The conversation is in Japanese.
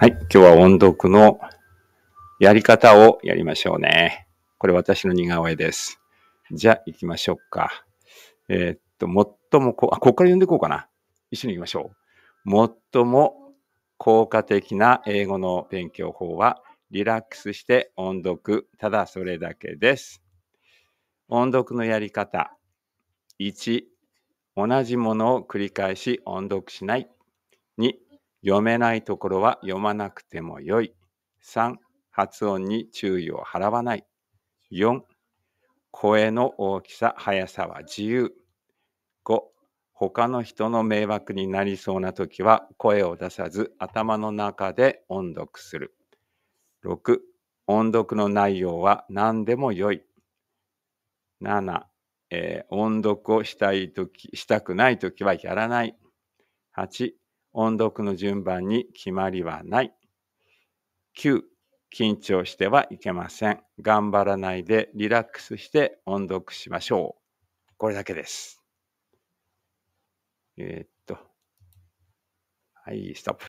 はい。今日は音読のやり方をやりましょうね。これ私の似顔絵です。じゃあ行きましょうか。えー、っと、最もこ、あ、こっから読んでいこうかな。一緒に行きましょう。最も効果的な英語の勉強法は、リラックスして音読。ただそれだけです。音読のやり方。1、同じものを繰り返し音読しない。2、読めないところは読まなくてもよい。3、発音に注意を払わない。4、声の大きさ、速さは自由。5、他の人の迷惑になりそうな時は声を出さず頭の中で音読する。6、音読の内容は何でもよい。7、えー、音読をしたいとき、したくないときはやらない。8、音読の順番に決まりはない。9、緊張してはいけません。頑張らないでリラックスして音読しましょう。これだけです。えー、っと、はい、ストップ。